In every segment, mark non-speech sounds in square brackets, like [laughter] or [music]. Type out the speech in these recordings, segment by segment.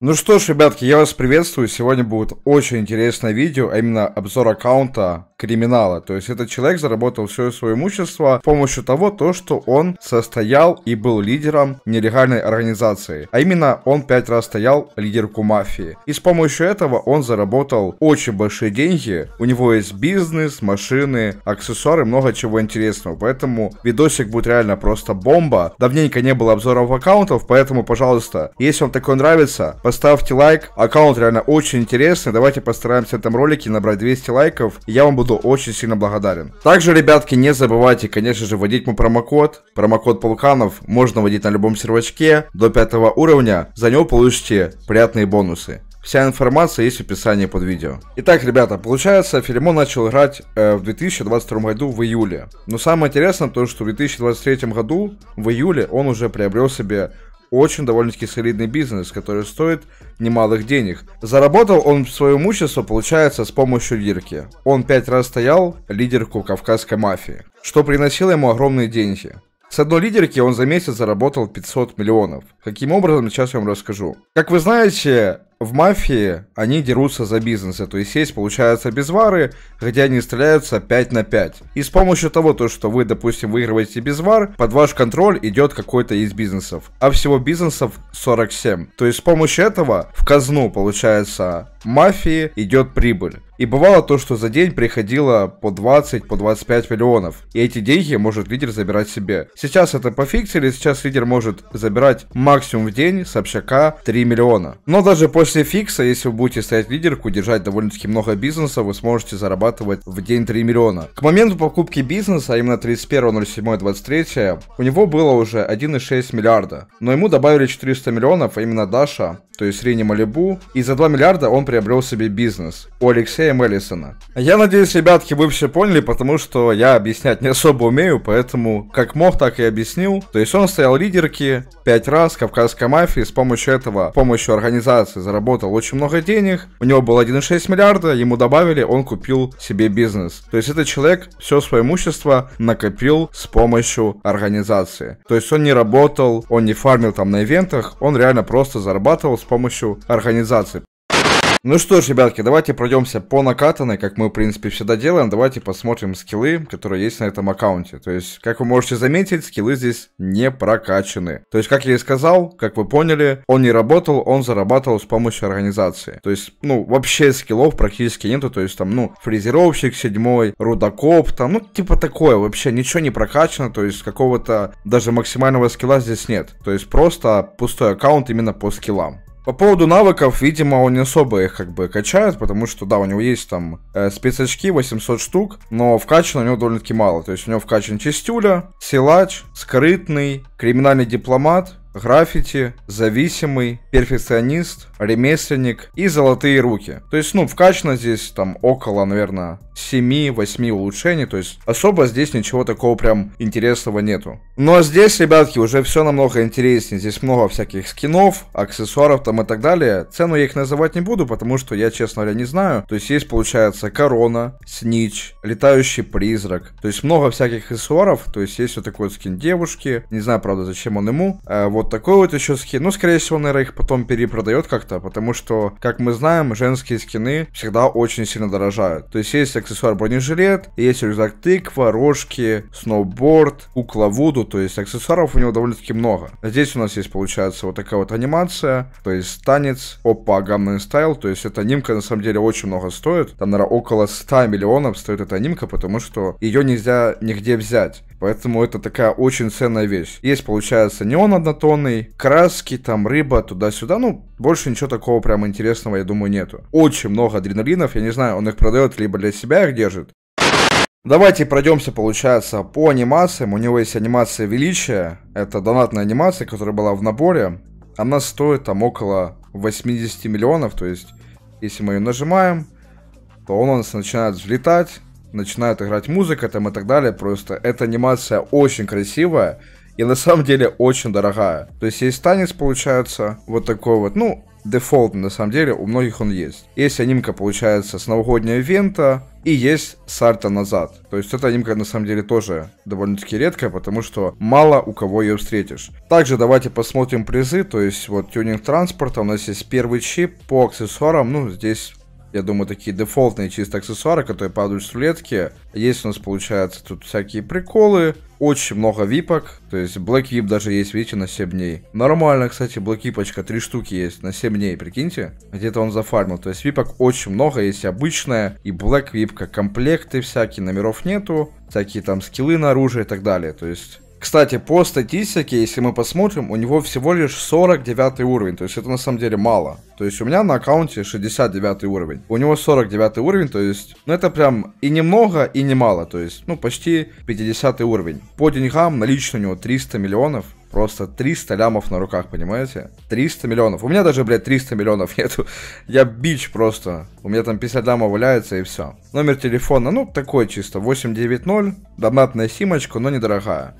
Ну что ж, ребятки, я вас приветствую. Сегодня будет очень интересное видео, а именно обзор аккаунта криминала. То есть этот человек заработал все свое имущество с помощью того, то, что он состоял и был лидером нелегальной организации. А именно, он пять раз стоял лидерку мафии. И с помощью этого он заработал очень большие деньги. У него есть бизнес, машины, аксессуары, много чего интересного. Поэтому видосик будет реально просто бомба. Давненько не было обзоров аккаунтов, поэтому, пожалуйста, если вам такой нравится, поставьте лайк. Аккаунт реально очень интересный. Давайте постараемся в этом ролике набрать 200 лайков. Я вам буду буду очень сильно благодарен. Также, ребятки, не забывайте, конечно же, вводить мой промокод. Промокод Полканов можно вводить на любом сервачке до пятого уровня. За него получите приятные бонусы. Вся информация есть в описании под видео. Итак, ребята, получается, Филимон начал играть э, в 2022 году в июле. Но самое интересное то, что в 2023 году, в июле, он уже приобрел себе очень довольно-таки солидный бизнес, который стоит немалых денег. Заработал он свое имущество, получается, с помощью лирки. Он пять раз стоял лидерку кавказской мафии, что приносило ему огромные деньги. С одной лидерки он за месяц заработал 500 миллионов. Каким образом, сейчас я вам расскажу. Как вы знаете, в мафии они дерутся за бизнесы, то есть есть, получается, безвары, где они стреляются 5 на 5. И с помощью того, то, что вы, допустим, выигрываете безвар, под ваш контроль идет какой-то из бизнесов. А всего бизнесов 47. То есть с помощью этого в казну, получается, мафии идет прибыль. И бывало то, что за день приходило по 20, по 25 миллионов. И эти деньги может лидер забирать себе. Сейчас это пофиксили, сейчас лидер может забирать максимум в день с общака 3 миллиона. Но даже после фикса, если вы будете стоять лидерку, держать довольно-таки много бизнеса, вы сможете зарабатывать в день 3 миллиона. К моменту покупки бизнеса, а именно 31.07.23, у него было уже 1,6 миллиарда. Но ему добавили 400 миллионов, а именно Даша, то есть Рини Малибу. И за 2 миллиарда он приобрел себе бизнес. У Алексея Греем Эллисона. Я надеюсь, ребятки, вы все поняли, потому что я объяснять не особо умею, поэтому как мог, так и объяснил. То есть он стоял лидерки пять раз кавказской мафии, с помощью этого, с помощью организации заработал очень много денег, у него было 1,6 миллиарда, ему добавили, он купил себе бизнес. То есть этот человек все свое имущество накопил с помощью организации. То есть он не работал, он не фармил там на ивентах, он реально просто зарабатывал с помощью организации. Ну что ж, ребятки, давайте пройдемся по накатанной, как мы, в принципе, всегда делаем. Давайте посмотрим скиллы, которые есть на этом аккаунте. То есть, как вы можете заметить, скиллы здесь не прокачаны. То есть, как я и сказал, как вы поняли, он не работал, он зарабатывал с помощью организации. То есть, ну, вообще скиллов практически нету. То есть, там, ну, фрезеровщик седьмой, рудокоп, там, ну, типа такое. Вообще ничего не прокачано, то есть, какого-то даже максимального скилла здесь нет. То есть, просто пустой аккаунт именно по скиллам. По поводу навыков, видимо, он не особо их как бы качает, потому что, да, у него есть там э, спецочки 800 штук, но вкачано у него довольно-таки мало. То есть у него вкачан Чистюля, Силач, Скрытный, Криминальный Дипломат, граффити, зависимый, перфекционист, ремесленник и золотые руки. То есть, ну, вкачано здесь там около, наверное, 7-8 улучшений, то есть особо здесь ничего такого прям интересного нету. Но здесь, ребятки, уже все намного интереснее, здесь много всяких скинов, аксессуаров там и так далее. Цену я их называть не буду, потому что я, честно говоря, не знаю. То есть есть, получается, корона, снич, летающий призрак, то есть много всяких аксессуаров, то есть есть вот такой вот скин девушки, не знаю, правда, зачем он ему, э, вот вот такой вот еще скин. Ну, скорее всего, наверное, их потом перепродает как-то, потому что, как мы знаем, женские скины всегда очень сильно дорожают. То есть есть аксессуар бронежилет, есть рюкзак тыква, рожки, сноуборд, кукла Вуду, то есть аксессуаров у него довольно-таки много. Здесь у нас есть, получается, вот такая вот анимация, то есть танец, опа, гаммон стайл, то есть эта анимка на самом деле очень много стоит, там, наверное, около 100 миллионов стоит эта анимка, потому что ее нельзя нигде взять. Поэтому это такая очень ценная вещь. Есть, получается, неон однотон, зеленый, краски, там рыба туда-сюда. Ну, больше ничего такого прям интересного, я думаю, нету. Очень много адреналинов, я не знаю, он их продает либо для себя их держит, Давайте пройдемся, получается, по анимациям. У него есть анимация величия. Это донатная анимация, которая была в наборе. Она стоит там около 80 миллионов. То есть, если мы ее нажимаем, то он у нас начинает взлетать, начинает играть музыка там и так далее. Просто эта анимация очень красивая. И на самом деле очень дорогая. То есть есть танец, получается, вот такой вот, ну, дефолт на самом деле, у многих он есть. Есть анимка, получается, с новогоднего ивента, и есть сальто назад. То есть эта анимка на самом деле тоже довольно-таки редкая, потому что мало у кого ее встретишь. Также давайте посмотрим призы, то есть вот тюнинг транспорта, у нас есть первый чип по аксессуарам, ну здесь я думаю, такие дефолтные чисто аксессуары, которые падают с рулетки. Есть у нас, получается, тут всякие приколы, очень много випок, то есть Black Vip даже есть, видите, на 7 дней. Нормально, кстати, Black Випочка, три штуки есть на 7 дней, прикиньте. Где-то он зафармил, то есть випок очень много, есть обычная и Black Випка, комплекты всякие, номеров нету, всякие там скиллы на оружие и так далее, то есть... Кстати, по статистике, если мы посмотрим, у него всего лишь 49 уровень, то есть это на самом деле мало. То есть у меня на аккаунте 69 уровень, у него 49 уровень, то есть, ну это прям и немного, и немало, то есть, ну почти 50 уровень. По деньгам налично у него 300 миллионов, Просто 300 лямов на руках, понимаете? 300 миллионов. У меня даже, блядь, 300 миллионов [laughs] нету. Я бич просто. У меня там 50 лямов валяется и все. Номер телефона, ну, такой чисто. 890. Донатная симочка, но недорогая.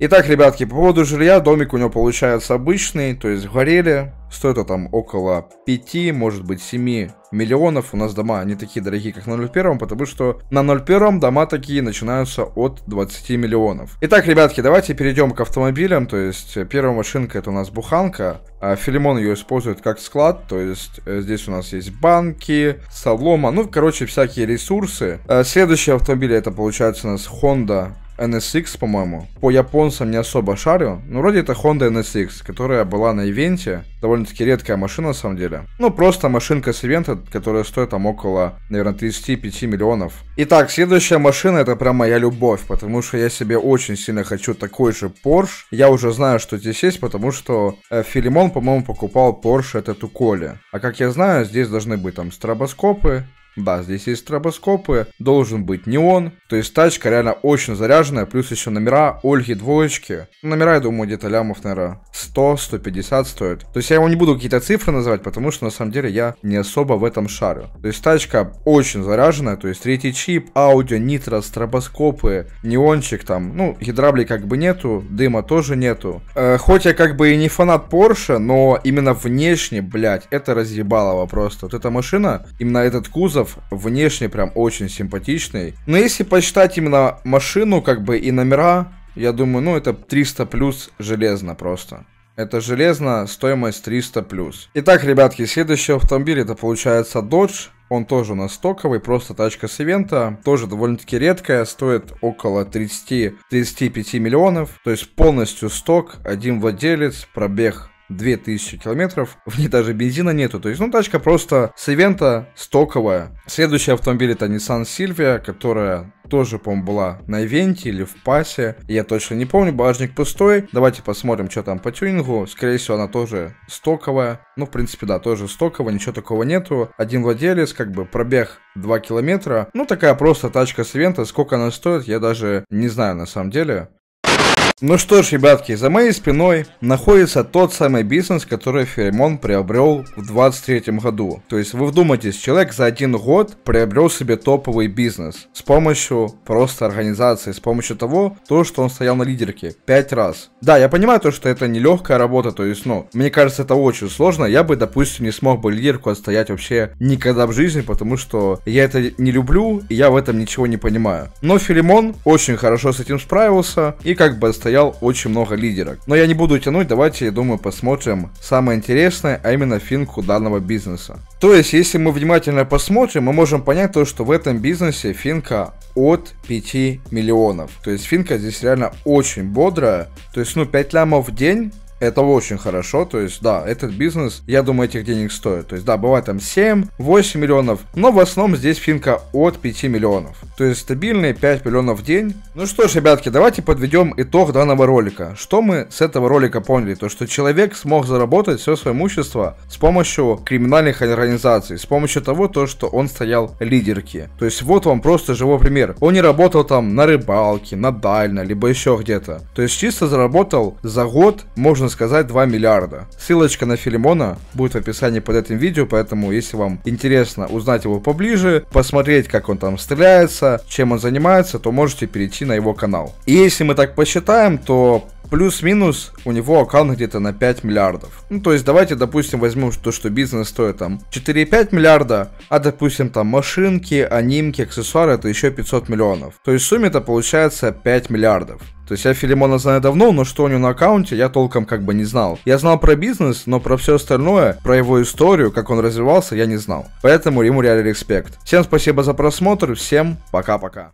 Итак, ребятки, по поводу жилья, домик у него получается обычный, то есть в Гореле. Стоит это там около 5, может быть 7 миллионов. У нас дома не такие дорогие, как на 01, потому что на 01 дома такие начинаются от 20 миллионов. Итак, ребятки, давайте перейдем к автомобилям. То есть э, первая машинка это у нас буханка. А Филимон ее использует как склад, то есть э, здесь у нас есть банки, солома, ну, короче, всякие ресурсы. Э, следующий автомобиль это получается у нас Honda NSX, по-моему. По японцам не особо шарю. но вроде это Honda NSX, которая была на ивенте. Довольно-таки редкая машина, на самом деле. Ну, просто машинка с ивента, которая стоит там около, наверное, 35 миллионов. Итак, следующая машина это прям моя любовь, потому что я себе очень сильно хочу такой же Porsche. Я уже знаю, что здесь есть, потому что э, Филимон, по-моему, покупал Porsche этот у Коли. А как я знаю, здесь должны быть там стробоскопы, да, здесь есть стробоскопы, должен быть неон, то есть тачка реально очень заряженная, плюс еще номера Ольги двоечки. Номера, я думаю, где-то лямов, наверное, 100, 150 стоит. То есть я ему не буду какие-то цифры называть, потому что на самом деле я не особо в этом шарю. То есть тачка очень заряженная, то есть третий чип, аудио, нитро, стробоскопы, неончик там, ну, гидравли как бы нету, дыма тоже нету. Э, хоть я как бы и не фанат Porsche, но именно внешне, блядь, это разъебалово просто. Вот эта машина, именно этот кузов, внешне прям очень симпатичный. Но если посчитать именно машину, как бы, и номера, я думаю, ну, это 300 плюс железно просто. Это железно, стоимость 300 плюс. Итак, ребятки, следующий автомобиль это получается Dodge. Он тоже у нас стоковый, просто тачка с ивента. Тоже довольно-таки редкая, стоит около 30-35 миллионов. То есть полностью сток, один владелец, пробег 2000 километров, в ней даже бензина нету. То есть, ну, тачка просто с ивента стоковая. Следующий автомобиль это Nissan Silvia, которая тоже, по-моему, была на ивенте или в пасе. Я точно не помню, багажник пустой. Давайте посмотрим, что там по тюнингу. Скорее всего, она тоже стоковая. Ну, в принципе, да, тоже стоковая, ничего такого нету. Один владелец, как бы пробег 2 километра. Ну, такая просто тачка с ивента. Сколько она стоит, я даже не знаю на самом деле. Ну что ж, ребятки, за моей спиной находится тот самый бизнес, который Феремон приобрел в 23 году. То есть вы вдумайтесь, человек за один год приобрел себе топовый бизнес с помощью просто организации, с помощью того, то, что он стоял на лидерке пять раз. Да, я понимаю то, что это нелегкая работа, то есть, ну, мне кажется, это очень сложно. Я бы, допустим, не смог бы лидерку отстоять вообще никогда в жизни, потому что я это не люблю, и я в этом ничего не понимаю. Но Филимон очень хорошо с этим справился и как бы отстоял стоял очень много лидерок. Но я не буду тянуть, давайте, я думаю, посмотрим самое интересное, а именно финку данного бизнеса. То есть, если мы внимательно посмотрим, мы можем понять то, что в этом бизнесе финка от 5 миллионов. То есть финка здесь реально очень бодрая. То есть, ну, 5 лямов в день это очень хорошо, то есть, да, этот бизнес, я думаю, этих денег стоит. То есть, да, бывает там 7-8 миллионов, но в основном здесь финка от 5 миллионов. То есть, стабильные 5 миллионов в день. Ну что ж, ребятки, давайте подведем итог данного ролика. Что мы с этого ролика поняли? То, что человек смог заработать все свое имущество с помощью криминальных организаций, с помощью того, то, что он стоял лидерки. То есть, вот вам просто живой пример. Он не работал там на рыбалке, на дально, либо еще где-то. То есть, чисто заработал за год, можно можно сказать, 2 миллиарда. Ссылочка на Филимона будет в описании под этим видео, поэтому если вам интересно узнать его поближе, посмотреть, как он там стреляется, чем он занимается, то можете перейти на его канал. И если мы так посчитаем, то плюс-минус у него аккаунт где-то на 5 миллиардов. Ну, то есть давайте, допустим, возьмем то, что бизнес стоит там 4,5 миллиарда, а, допустим, там машинки, анимки, аксессуары, это еще 500 миллионов. То есть в сумме это получается 5 миллиардов. То есть я Филимона знаю давно, но что у него на аккаунте, я толком как бы не знал. Я знал про бизнес, но про все остальное, про его историю, как он развивался, я не знал. Поэтому ему реальный респект. Всем спасибо за просмотр, всем пока-пока.